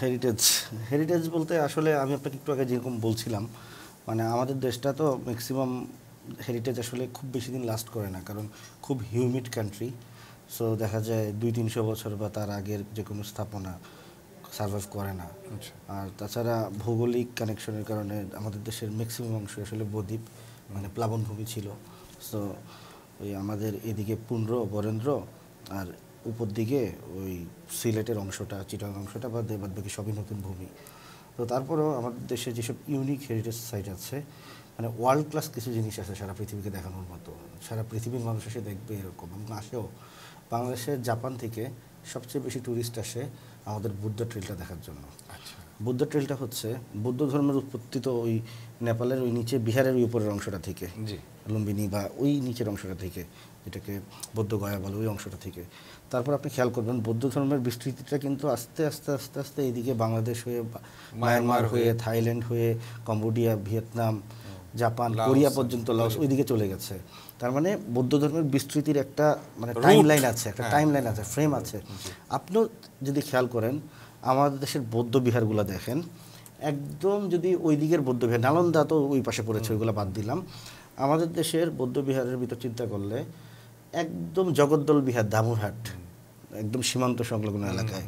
Heritage heritage বলতে আসলে আমি আপনাকে একটু আগে যেরকম বলছিলাম মানে আমাদের দেশটা তো ম্যাক্সিমাম হেরিটেজ আসলে খুব বেশি দিন লাস্ট করে না কারণ খুব হিউমিড কান্ট্রি সো দেখা যায় দুই তিনশো বছর বা তার আগের যে কোনো স্থাপনা সার্ভাইভ করে না আচ্ছা। আর তাছাড়া ভৌগোলিক কানেকশনের কারণে আমাদের দেশের ম্যাক্সিমাম অংশ আসলে বদ্বীপ মানে প্লাবনভূমি ছিল সো ওই আমাদের এদিকে পুন্ড্র বরেন্দ্র আর উপর দিকে ওই সিলেটের অংশটা চিটাং অংশটা বা দেবাদ বাকি সবই নতুন ভূমি তো তারপরেও আমাদের দেশে যেসব ইউনিক হেরিটেজ সাইট আছে মানে ওয়ার্ল্ড ক্লাস কিছু জিনিস আছে সারা পৃথিবীকে দেখানোর মতো সারা পৃথিবীর মানুষ এসে দেখবে এরকম এবং আসেও বাংলাদেশের জাপান থেকে সবচেয়ে বেশি ট্যুরিস্ট আসে আমাদের বুদ্ধ ট্রেলটা দেখার জন্য আচ্ছা। বুদ্ধ ট্রেলটা হচ্ছে বুদ্ধ ধর্মের উৎপত্তি তো ওই নেপালের ওই নিচে বিহারের ওই উপরের অংশটা থেকে লুম্বিনী বা ওই নিচের অংশটা থেকে যেটাকে বৌদ্ধগয়া বলে ওই অংশটা থেকে তারপর আপনি খেয়াল করবেন বৌদ্ধ ধর্মের বিস্তৃতিটা কিন্তু আস্তে আস্তে আস্তে আস্তে এইদিকে বাংলাদেশ হয়ে মায়ানমার হয়ে থাইল্যান্ড হয়ে কম্বোডিয়া ভিয়েতনাম জাপান কোরিয়া পর্যন্ত লাউস ওইদিকে চলে গেছে তার মানে বৌদ্ধ ধর্মের বিস্তৃতির একটা মানে টাইম লাইন আছে একটা টাইম হ্যাঁ। লাইন আছে ফ্রেম আছে আপনিও যদি খেয়াল করেন আমাদের দেশের বৌদ্ধ বিহারগুলো দেখেন একদম যদি ওই দিকের বৌদ্ধ বিহার নালন্দা তো ওই পাশে পড়েছে ওইগুলো বাদ দিলাম আমাদের দেশের বৌদ্ধবিহারের ভিতর চিন্তা করলে একদম জগদ্দল বিহার দামুহাট একদম সীমান্ত সংলগ্ন এলাকায়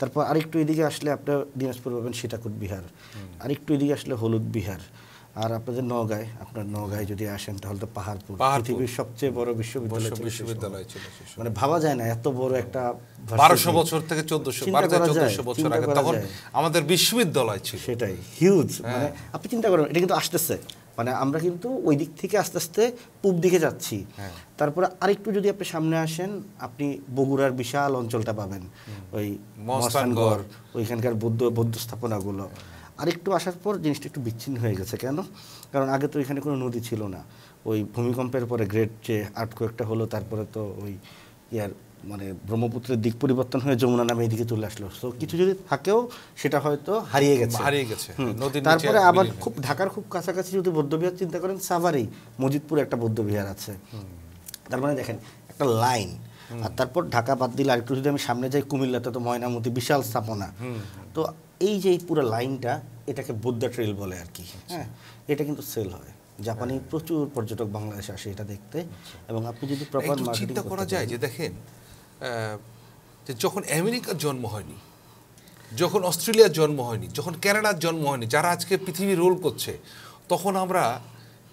তারপর আরেকটু এদিকে আসলে আপনার দিনাজপুর পাবেন সীতাকুট বিহার আরেকটু এদিকে আসলে হলুদ বিহার আর আপনাদের নগাঁয় আপনার নগাঁয় যদি আসেন তাহলে তো পাহাড়পুর পৃথিবীর সবচেয়ে বড় বিশ্ববিদ্যালয় বিশ্ববিদ্যালয় মানে ভাবা যায় না এত বড় একটা বারোশো বছর থেকে চোদ্দশো বছর আগে তখন আমাদের বিশ্ববিদ্যালয় ছিল সেটাই হিউজ মানে হ্যাঁ। আপনি চিন্তা করেন এটা কিন্তু আসতেছে মানে আমরা কিন্তু ওই দিক থেকে আস্তে আস্তে পূব দিকে যাচ্ছি হ্যাঁ। তারপরে আরেকটু যদি আপনি সামনে আসেন আপনি বগুড়ার বিশাল অঞ্চলটা পাবেন ওই মস্তানগড় ওইখানকার বৌদ্ধ বৌদ্ধ স্থাপনাগুলো হ্যাঁ। আরেকটু আসার পর জিনিসটা একটু বিচ্ছিন্ন হয়ে গেছে কেন কারণ আগে তো এখানে কোনো নদী ছিল না ওই ভূমিকম্পের পরে গ্রেট যে আর্টকোয়েকটা হলো তারপরে তো ওই ইয়ার মানে ব্রহ্মপুত্রের দিক পরিবর্তন হয়ে যমুনা নামে এদিকে চলে আসলো তো কিছু যদি থাকেও সেটা হয়তো হারিয়ে গেছে হারিয়ে গেছে তারপরে আবার খুব ঢাকার খুব কাছাকাছি যদি বৌদ্ধবিহার চিন্তা করেন সাভারি মজিদপুরে একটা বৌদ্ধবিহার আছে তার মানে দেখেন একটা লাইন আর তারপর ঢাকা বাদ দিলে আরেকটু যদি আমি সামনে যাই কুমিল্লাতে তো ময়নামতি বিশাল স্থাপনা তো এই যে এই পুরো লাইনটা এটাকে বুদ্ধা ট্রেল বলে আর কি আচ্ছা। হ্যাঁ এটা কিন্তু সেল হয় জাপানি হ্যাঁ। প্রচুর পর্যটক বাংলাদেশে আসে এটা দেখতে আচ্ছা। এবং আপনি যদি প্রপার মার্কেটিং করা যায় যে দেখেন যে যখন আমেরিকার জন্ম হয়নি যখন অস্ট্রেলিয়ার জন্ম হয়নি যখন ক্যানাডার জন্ম হয়নি যারা আজকে পৃথিবী রোল করছে তখন আমরা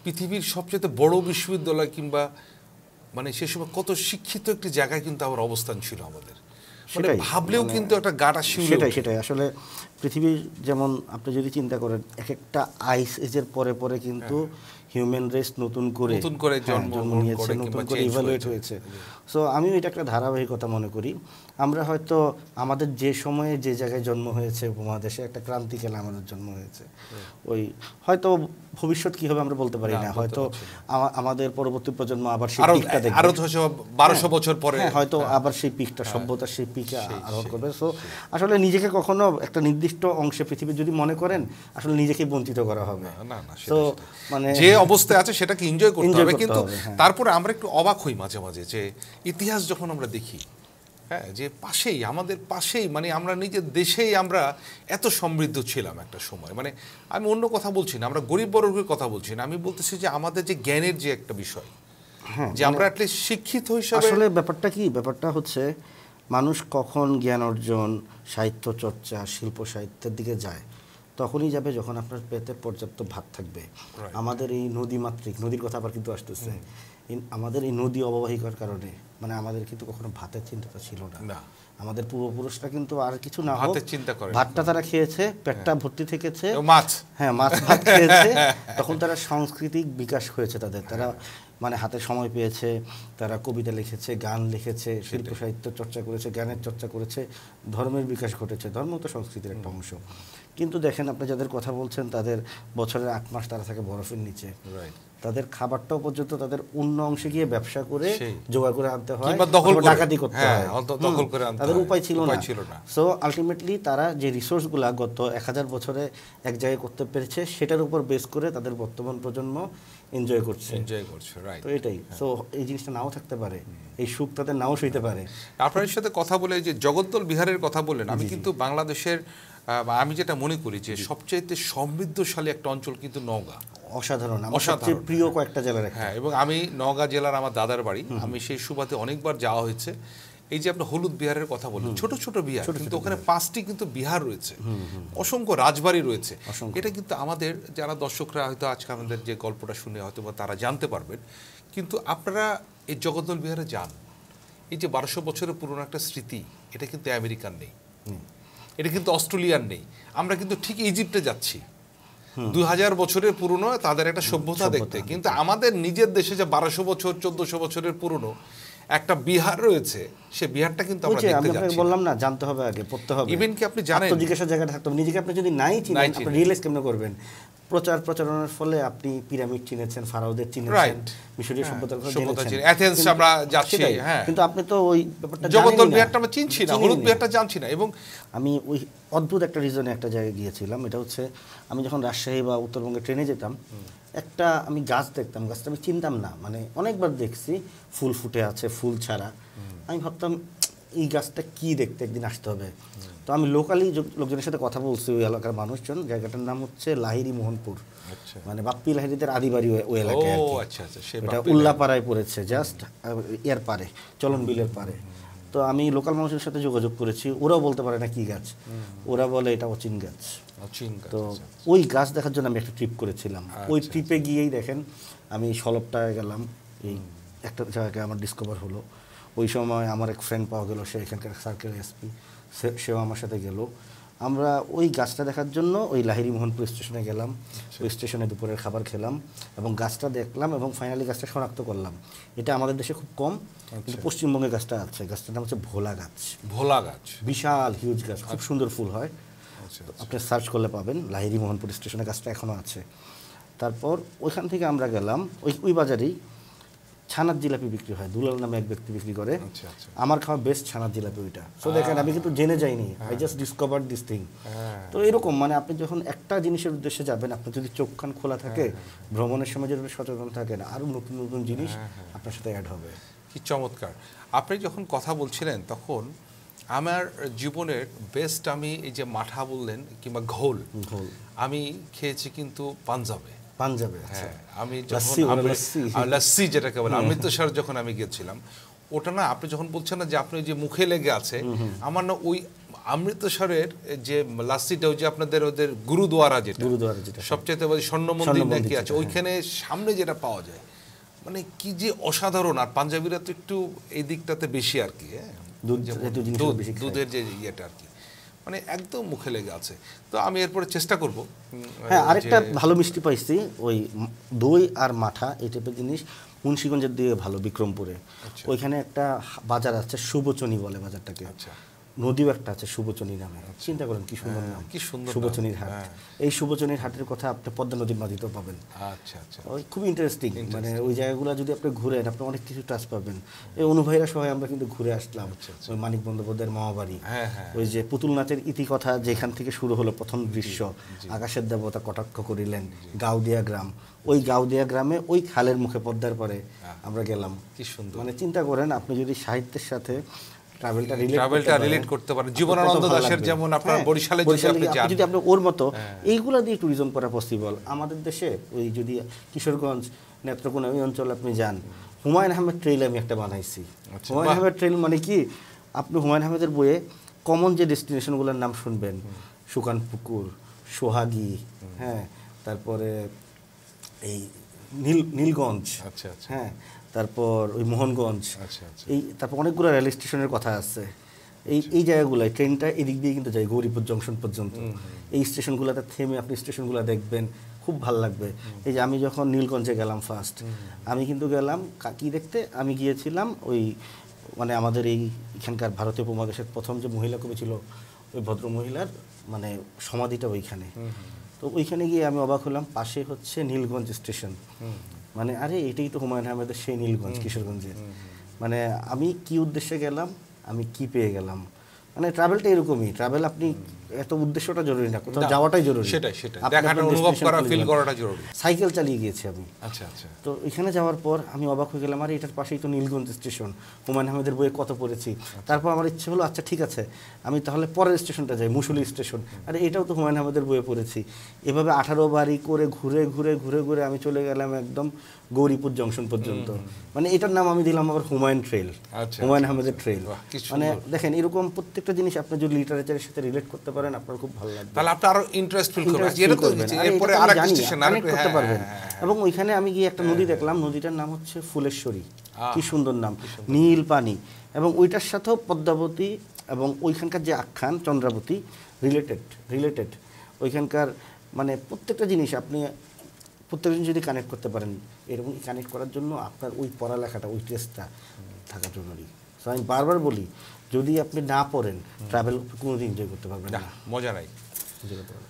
পৃথিবীর সবচেয়ে বড় বিশ্ববিদ্যালয় কিংবা মানে সে সময় কত শিক্ষিত একটি জায়গায় কিন্তু আমার অবস্থান ছিল আমাদের মানে ভাবলেও মানে কিন্তু একটা গাটা সেটাই সেটাই আসলে পৃথিবীর যেমন আপনি যদি চিন্তা করেন এক একটা আইস এজের পরে পরে কিন্তু হ্যাঁ। হিউম্যান রেস নতুন করে নতুন করে হ্যাঁ, জন্ম নিয়েছে নতুন করে ইভালুয়েট হয়েছে সো আমি এটা একটা ধারাবাহিকতা মনে করি আমরা হয়তো আমাদের যে সময়ে যে জায়গায় জন্ম হয়েছে উপমহাদেশে একটা ক্রান্তিকালে আমাদের জন্ম হয়েছে ওই হয়তো ভবিষ্যৎ কি হবে আমরা বলতে পারি না হয়তো আমাদের পরবর্তী প্রজন্ম আবার সেই পিকটা দেখবে আরো বারোশো হ্যাঁ, বছর পরে হ্যাঁ, হয়তো আবার সেই পিকটা সভ্যতার সেই পিকে আরোহণ করবে সো আসলে নিজেকে কখনো একটা নির্দিষ্ট অংশে পৃথিবী যদি মনে করেন আসলে নিজেকে বঞ্চিত করা হবে তো মানে যে অবস্থায় আছে সেটাকে এনজয় করতে হবে কিন্তু হ্যাঁ। তারপরে আমরা একটু অবাক হই মাঝে মাঝে যে ইতিহাস যখন আমরা দেখি হ্যাঁ যে পাশেই আমাদের পাশেই মানে আমরা নিজের দেশেই আমরা এত সমৃদ্ধ ছিলাম একটা সময় মানে আমি অন্য কথা বলছি না আমরা গরিব বর্গের কথা বলছি না আমি বলতেছি যে আমাদের যে জ্ঞানের যে একটা বিষয় হ্যাঁ, যে মানে আমরা অ্যাটলিস্ট শিক্ষিত হিসাবে আসলে ব্যাপারটা কি ব্যাপারটা হচ্ছে মানুষ কখন জ্ঞান অর্জন সাহিত্য চর্চা শিল্প সাহিত্যের দিকে যায় তখনই যাবে যখন আপনার পেটে পর্যাপ্ত ভাত থাকবে আমাদের এই নদী মাতৃক নদীর কথা আবার কিন্তু আসতেছে আমাদের এই নদী অববাহিকার কারণে মানে আমাদের কিন্তু কখনো ভাতের চিন্তাটা ছিল না আমাদের পূর্বপুরুষরা কিন্তু আর কিছু না হোক চিন্তা করে ভাতটা তারা খেয়েছে হ্যাঁ। পেটটা ভর্তি থেকেছে মাছ হ্যাঁ মাছ ভাত খেয়েছে তখন তারা সাংস্কৃতিক বিকাশ হয়েছে তাদের তারা মানে হাতে সময় পেয়েছে তারা কবিতা লিখেছে গান লিখেছে শিল্প সাহিত্য চর্চা করেছে জ্ঞানের চর্চা করেছে ধর্মের বিকাশ ঘটেছে ধর্ম তো সংস্কৃতির একটা অংশ কিন্তু দেখেন আপনি যাদের কথা বলছেন তাদের বছরের আট মাস তারা থাকে বরফের নিচে তাদের খাবারটাও পর্যন্ত তাদের অন্য অংশে গিয়ে ব্যবসা করে জোগাড় করে আনতে হয় ডাকাতি করতে হ্যাঁ, হয় তাদের উপায় ছিল না সো আলটিমেটলি তারা যে রিসোর্স গুলা গত এক হাজার বছরে এক জায়গায় করতে পেরেছে সেটার উপর বেস করে তাদের বর্তমান প্রজন্ম এনজয় করছে এনজয় করছে রাইট তো এটাই সো হ্যাঁ। এই জিনিসটা নাও থাকতে পারে এই সুখ তাদের নাও সইতে পারে আপনাদের সাথে কথা বলে যে জগদ্দল বিহারের কথা বললেন আমি কিন্তু বাংলাদেশের আমি যেটা মনে করি যে সবচাইতে সমৃদ্ধশালী একটা অঞ্চল কিন্তু নওগাঁ অসাধারণ অসাধারণ প্রিয় কয়েকটা জেলার হ্যাঁ এবং আমি নওগাঁ জেলার আমার দাদার বাড়ি আমি সেই সুবাদে অনেকবার যাওয়া হয়েছে এই যে আপনি হলুদ বিহারের কথা বললেন ছোট ছোট বিহার কিন্তু ওখানে পাঁচটি কিন্তু বিহার রয়েছে অসংখ্য রাজবাড়ি রয়েছে এটা কিন্তু আমাদের যারা দর্শকরা হয়তো আজকে আমাদের যে গল্পটা শুনে হয়তো বা তারা জানতে পারবেন কিন্তু আপনারা এই জগদ্দল বিহারে যান এই যে বারোশো বছরের পুরনো একটা স্মৃতি এটা কিন্তু আমেরিকান নেই এটা কিন্তু অস্ট্রেলিয়ার নেই আমরা কিন্তু ঠিক ইজিপ্টে যাচ্ছি দুই হাজার বছরের পুরনো তাদের একটা সভ্যতা দেখতে কিন্তু আমাদের নিজের দেশে যে বারোশো বছর চোদ্দশো বছরের পুরনো একটা বিহার রয়েছে সে বিহারটা কিন্তু আমরা দেখতে যাচ্ছি বললাম না জানতে হবে আগে পড়তে হবে ইভেন কি আপনি জানেন জিজ্ঞাসা জায়গাটা থাকতো নিজেকে আপনি যদি নাই চিনেন আপনি রিয়েলাইজ কেমনে করবেন প্রচার প্রচারণার ফলে আপনি পিরামিড চিনেছেন ফারাওদের চিনেছেন মিশরীয় হ্যাঁ, সভ্যতার কথা জেনেছেন অ্যাথেন্স আমরা যাচ্ছি হ্যাঁ কিন্তু আপনি তো ওই ব্যাপারটা জগদ্দল বিহারটা আমরা চিনছি না হলুদ বিহারটা জানছি না এবং আমি ওই অদ্ভুত একটা রিজনে একটা জায়গায় গিয়েছিলাম এটা হচ্ছে আমি যখন রাজশাহী বা উত্তরবঙ্গে ট্রেনে যেতাম একটা আমি গাছ দেখতাম গাছটা আমি চিনতাম না মানে অনেকবার দেখছি ফুল ফুটে আছে ফুল ছাড়া আমি ভাবতাম এই গাছটা কি দেখতে একদিন আসতে হবে তো আমি লোকালি লোকজনের সাথে কথা বলছি ওই এলাকার মানুষজন জায়গাটার নাম হচ্ছে লাহিরি মোহনপুর আচ্ছা। মানে বাপ্পি লাহিরিদের বাড়ি ওই এলাকায় আচ্ছা, আচ্ছা, উল্লাপাড়ায় পড়েছে জাস্ট এর পারে চলন বিলের পারে তো আমি লোকাল মানুষের সাথে যোগাযোগ করেছি ওরাও বলতে পারে না কি গাছ ওরা বলে এটা অচিন গাছ তো ওই গাছ দেখার জন্য আমি একটা ট্রিপ করেছিলাম ওই ট্রিপে গিয়েই দেখেন আমি সলভটায় গেলাম এই একটা জায়গায় আমার ডিসকভার হলো ওই সময় আমার এক ফ্রেন্ড পাওয়া গেল সে এখানকার সার্কেল এসপি সেও আমার সাথে গেল আমরা ওই গাছটা দেখার জন্য ওই লাহিরি মোহনপুর স্টেশনে গেলাম ওই স্টেশনে দুপুরের খাবার খেলাম এবং গাছটা দেখলাম এবং ফাইনালি গাছটা শনাক্ত করলাম এটা আমাদের দেশে খুব কম আচ্ছা। কিন্তু পশ্চিমবঙ্গে গাছটা আছে গাছটার নাম হচ্ছে ভোলা গাছ ভোলা গাছ বিশাল হিউজ গাছ খুব আচ্ছা। সুন্দর ফুল হয় আচ্ছা, আপনি সার্চ করলে পাবেন লাহিরি মোহনপুর স্টেশনে গাছটা এখনও আছে তারপর ওইখান থেকে আমরা গেলাম ওই ওই বাজারেই ছানার জিলাপি বিক্রি হয় দুলাল নামে এক ব্যক্তি বিক্রি করে আচ্ছা, আচ্ছা। আমার খাওয়া বেস্ট ছানার জিলাপি ওইটা সো দেখেন আমি কিন্তু জেনে যাইনি I just discover this thing তো এরকম মানে আপনি যখন একটা জিনিসের উদ্দেশ্যে যাবেন আপনি যদি চোখ কান খোলা থাকে হ্যাঁ, হ্যাঁ। ভ্রমণের সময় যদি সচেতন থাকেন আরও নতুন নতুন জিনিস হ্যাঁ, আপনার সাথে অ্যাড হবে কি চমৎকার আপনি যখন কথা বলছিলেন তখন আমার জীবনের বেস্ট আমি এই যে মাঠা বললেন কিংবা ঘোল আমি খেয়েছি কিন্তু পাঞ্জাবে পাঞ্জাবে হ্যাঁ, আমি লাসি যেটাকে বলে অমৃতসর যখন আমি গেছিলাম ওটা না আপনি যখন বলছেন না যে আপনি যে মুখে লেগে আছে আমার না ওই অমৃতসরের যে লাস্সিটা যে আপনাদের ওদের গুরুদুয়ারা যেটা গুরুদুয়ারা যেটা সবচেয়ে বলি স্বর্ণ মন্দির নাকি আছে ওইখানে হ্যাঁ। সামনে যেটা পাওয়া যায় মানে কি যে অসাধারণ আর পাঞ্জাবিরা তো একটু এই দিকটাতে বেশি আর কি হ্যাঁ দুধের যে ইয়েটা আর কি মানে একদম মুখে লেগে আছে তো আমি এরপরে চেষ্টা করব হ্যাঁ আরেকটা ভালো মিষ্টি পাইছি ওই দই আর মাঠা এই টাইপের জিনিস মুন্সীগঞ্জের দিয়ে ভালো বিক্রমপুরে আচ্ছা। ওইখানে একটা বাজার আছে সুবচনী বলে বাজারটাকে আচ্ছা নদীও একটা আছে সুবচনী নামে চিন্তা করেন কি সুন্দর হ্যাঁ, নাম কি সুন্দর সুবচনীর হাট হ্যাঁ। এই সুবচনীর হাটের কথা আপনি পদ্মা নদীর মাঝিতেও পাবেন আচ্ছা আচ্ছা ওই খুবই ইন্টারেস্টিং মানে ওই জায়গাগুলো যদি আপনি ঘুরেন আপনি অনেক কিছু টাচ পাবেন এই অনুভাইরা সহ আমরা কিন্তু ঘুরে আসলাম আচ্ছা, আচ্ছা। ওই মানিক বন্দ্যোপাধ্যায়ের মহাবাড়ি হ্যাঁ, ওই যে পুতুল নাচের ইতিকথা যেখান থেকে শুরু হলো প্রথম দৃশ্য আকাশের দেবতা কটাক্ষ করিলেন গাউদিয়া গ্রাম ওই গাউদিয়া গ্রামে ওই খালের মুখে পদ্মার পরে আমরা গেলাম কি সুন্দর মানে চিন্তা করেন আপনি যদি সাহিত্যের সাথে ট্রাভেলটা ট্রাভেলটা রিলেট করতে পারেন জীবনানন্দ দাশের যেমন আপনার হ্যাঁ, বরিশালে যদি আপনি যান যদি আপনি ওর মতো হ্যাঁ। এইগুলা দিয়ে ট্যুরিজম করা পসিবল আমাদের দেশে ওই যদি কিশোরগঞ্জ নেত্রকোনা ওই অঞ্চলে আপনি যান হুমায়ুন আহমেদ ট্রেল আমি একটা বানাইছি আচ্ছা। হুমায়ুন আহমেদ ট্রেল মানে কি আপনি হুমায়ুন আহমেদের বইয়ে কমন যে ডেস্টিনেশনগুলোর নাম শুনবেন সুকান পুকুর সোহাগী হ্যাঁ তারপরে এই নীল নীলগঞ্জ আচ্ছা আচ্ছা হ্যাঁ তারপর ওই মোহনগঞ্জ আচ্ছা আচ্ছা এই তারপর অনেকগুলো রেল স্টেশনের কথা আছে এই আচ্ছা। এই জায়গাগুলোয় ট্রেনটা এদিক দিয়ে কিন্তু যায় গৌরীপুর জংশন পর্যন্ত এই স্টেশনগুলোতে থেমে আপনি স্টেশনগুলো দেখবেন খুব ভাল লাগবে এই যে আমি যখন নীলগঞ্জে গেলাম ফার্স্ট আমি কিন্তু গেলাম কি দেখতে আমি গিয়েছিলাম ওই মানে আমাদের এই এখানকার ভারতীয় উপমহাদেশের প্রথম যে মহিলা কবি ছিল ওই ভদ্র মহিলার মানে সমাধিটা ওইখানে তো ওইখানে গিয়ে আমি অবাক হলাম পাশে হচ্ছে নীলগঞ্জ স্টেশন মানে আরে এটাই তো হুমায়ুন আহমেদের সেই নীলগঞ্জ কিশোরগঞ্জের মানে আমি কি উদ্দেশ্যে গেলাম আমি কি পেয়ে গেলাম মানে ট্রাভেলটা এরকমই ট্রাভেল আপনি এত উদ্দেশ্যটা জরুরি না কোথাও যাওয়াটাই জরুরি সেটাই সেটাই দেখাটা অনুভব করা ফিল করাটা জরুরি সাইকেল চালিয়ে গিয়েছি আমি আচ্ছা আচ্ছা তো এখানে যাওয়ার পর আমি অবাক হয়ে গেলাম আর এটার পাশেই তো নীলগঞ্জ স্টেশন হুমায়ুন আহমেদের বইয়ে কত পড়েছি তারপর আমার ইচ্ছে হলো আচ্ছা ঠিক আছে আমি তাহলে পরের স্টেশনটা যাই মুসুলি স্টেশন আর এটাও তো হুমায়ুন আহমেদের বইয়ে পড়েছি এভাবে আঠারো বাড়ি করে ঘুরে ঘুরে ঘুরে ঘুরে আমি চলে গেলাম একদম গৌরীপুর জংশন পর্যন্ত মানে এটার নাম আমি দিলাম আবার হুমায়ুন ট্রেল আচ্ছা, হুমায়ুন আচ্ছা, আহমেদের ট্রেল আচ্ছা। মানে দেখেন এরকম প্রত্যেকটা জিনিস আপনি যদি লিটারেচারের সাথে রিলেট করতে পারেন করেন আপনার খুব ভালো লাগবে তাহলে আপনি আরো ইন্টারেস্ট ফিল করবেন এরপরে আরেকটা স্টেশন আরেকটা করতে হ্যাঁ, পারবেন হ্যাঁ, হ্যাঁ, এবং ওইখানে আমি গিয়ে একটা নদী দেখলাম নদীটার নাম হচ্ছে ফুলেশ্বরী কি সুন্দর নাম নীল পানি এবং ওইটার সাথেও পদ্মাবতী এবং ওইখানকার যে আখ্যান চন্দ্রাবতী রিলেটেড রিলেটেড ওইখানকার মানে প্রত্যেকটা জিনিস আপনি প্রত্যেকজন যদি কানেক্ট করতে পারেন এরকম কানেক্ট করার জন্য আপনার ওই পড়ালেখাটা ওই টেস্টটা থাকা জরুরি সো আমি বারবার বলি যদি আপনি না পড়েন ট্রাভেল কোনোদিন এনজয় করতে পারবেন না মজা নাই করতে পারবেন